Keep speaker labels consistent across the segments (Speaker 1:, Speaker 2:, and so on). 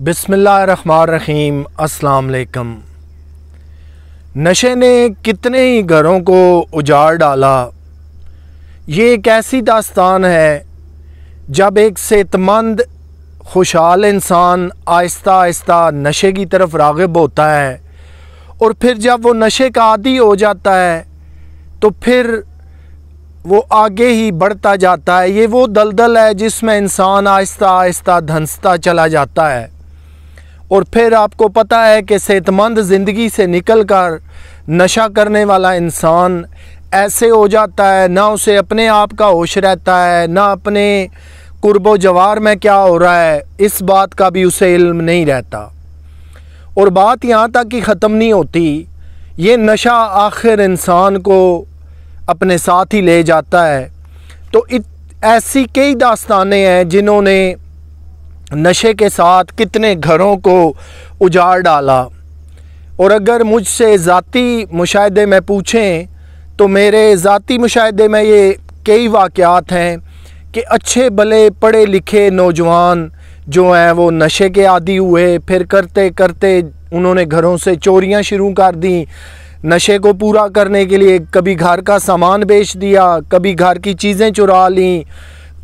Speaker 1: बिसमीम अलकम नशे ने कितने ही घरों को उजाड़ डाला ये एक ऐसी दास्तान है जब एक सेहतमंद खुशहाल इंसान आहिस्ता आहिस्ता नशे की तरफ रागब होता है और फिर जब वो नशे का आदि हो जाता है तो फिर वो आगे ही बढ़ता जाता है ये वो दलदल है जिसमें इंसान आहिस्ता आहिस्ता धंसता चला जाता है और फिर आपको पता है कि सेहतमंद ज़िंदगी से निकल कर नशा करने वाला इंसान ऐसे हो जाता है ना उसे अपने आप का होश रहता है ना अपने कुर्ब जवार में क्या हो रहा है इस बात का भी उसे इल्म नहीं रहता और बात यहाँ तक कि ख़त्म नहीं होती ये नशा आखिर इंसान को अपने साथ ही ले जाता है तो इत, ऐसी कई दास्तानें हैं जिन्होंने नशे के साथ कितने घरों को उजाड़ डाला और अगर मुझसे ज़ाती मुशाहदे में पूछें तो मेरे ज़ाती मुशाहदे में ये कई वाक़ात हैं कि अच्छे भले पढ़े लिखे नौजवान जो हैं वो नशे के आदि हुए फिर करते करते उन्होंने घरों से चोरियां शुरू कर दी नशे को पूरा करने के लिए कभी घर का सामान बेच दिया कभी घर की चीज़ें चुरा लीं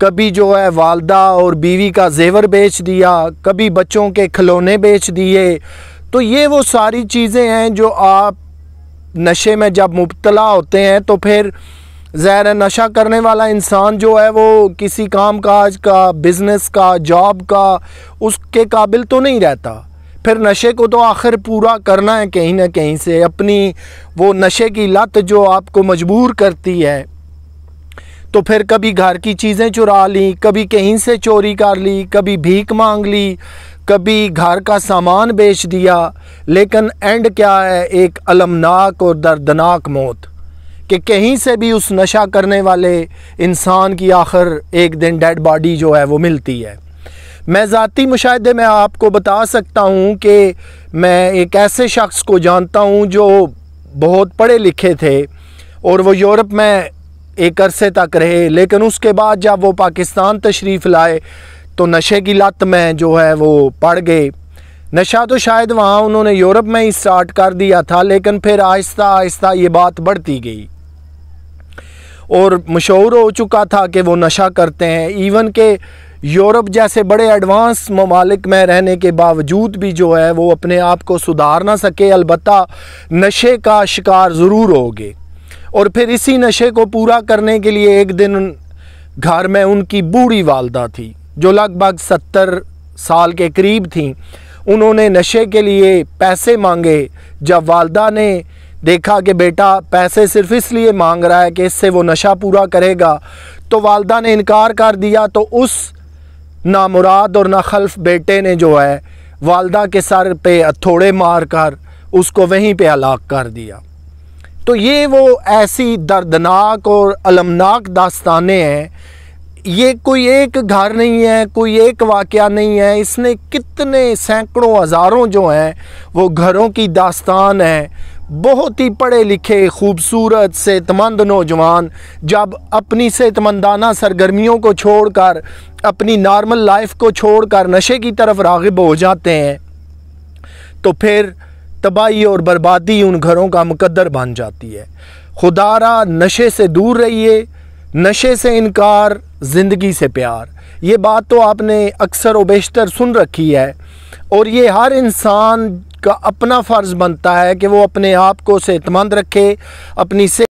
Speaker 1: कभी जो है वालदा और बीवी का जेवर बेच दिया कभी बच्चों के खिलौने बेच दिए तो ये वो सारी चीज़ें हैं जो आप नशे में जब मुबतला होते हैं तो फिर ज़हर नशा करने वाला इंसान जो है वो किसी काम काज का बिज़नेस का जॉब का उसके काबिल तो नहीं रहता फिर नशे को तो आखिर पूरा करना है कहीं ना कहीं से अपनी वो नशे की लत जो आपको मजबूर करती है तो फिर कभी घर की चीज़ें चुरा ली कभी कहीं से चोरी कर ली कभी भीख मांग ली कभी घर का सामान बेच दिया लेकिन एंड क्या है एक अलमनाक और दर्दनाक मौत कि कहीं से भी उस नशा करने वाले इंसान की आखिर एक दिन डेड बॉडी जो है वो मिलती है मैं ज़ाती मुशाहे में आपको बता सकता हूँ कि मैं एक ऐसे शख्स को जानता हूँ जो बहुत पढ़े लिखे थे और वो यूरोप में एक अरसे तक रहे लेकिन उसके बाद जब वो पाकिस्तान तशरीफ़ लाए तो नशे की लत में जो है वो पड़ गए नशा तो शायद वहाँ उन्होंने यूरोप में ही स्टार्ट कर दिया था लेकिन फिर आहिस्ता आहिस्ता ये बात बढ़ती गई और मशहूर हो चुका था कि वो नशा करते हैं इवन के यूरोप जैसे बड़े एडवांस ममालिक में रहने के बावजूद भी जो है वो अपने आप को सुधार ना सके अलबत् नशे का शिकार ज़रूर हो गए और फिर इसी नशे को पूरा करने के लिए एक दिन घर में उनकी बूढ़ी वालदा थी जो लगभग सत्तर साल के करीब थी उन्होंने नशे के लिए पैसे मांगे जब वालदा ने देखा कि बेटा पैसे सिर्फ इसलिए मांग रहा है कि इससे वो नशा पूरा करेगा तो वालदा ने इनकार कर दिया तो उस नामुराद और खल्फ़ बेटे ने जो है वालदा के सर पे हथौड़े मार कर उसको वहीं पे हलाक कर दिया तो ये वो ऐसी दर्दनाक और अलमनाक दास्तानें हैं ये कोई एक घर नहीं है कोई एक वाक़ नहीं है इसने कितने सैकड़ों हज़ारों जो हैं वो घरों की दास्तान है बहुत ही पढ़े लिखे खूबसूरत सेहतमंद नौजवान जब अपनी सेहतमंदाना सरगर्मियों को छोड़कर अपनी नॉर्मल लाइफ को छोड़कर नशे की तरफ रागब हो जाते हैं तो फिर तबाही और बर्बादी उन घरों का मुकद्दर बन जाती है खुदारा नशे से दूर रहिए नशे से इनकार ज़िंदगी से प्यार ये बात तो आपने अक्सर व बेशतर सुन रखी है और ये हर इंसान का अपना फ़र्ज़ बनता है कि वो अपने आप को सेहतमंद रखे अपनी से